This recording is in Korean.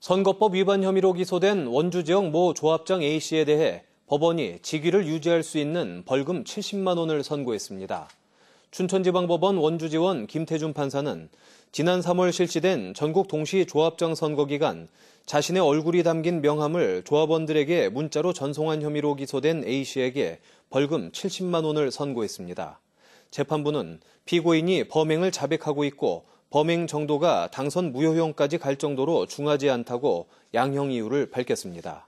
선거법 위반 혐의로 기소된 원주 지역 모 조합장 A씨에 대해 법원이 직위를 유지할 수 있는 벌금 70만 원을 선고했습니다. 춘천지방법원 원주지원 김태준 판사는 지난 3월 실시된 전국 동시 조합장 선거 기간 자신의 얼굴이 담긴 명함을 조합원들에게 문자로 전송한 혐의로 기소된 A씨에게 벌금 70만 원을 선고했습니다. 재판부는 피고인이 범행을 자백하고 있고 범행 정도가 당선 무효형까지 갈 정도로 중하지 않다고 양형 이유를 밝혔습니다.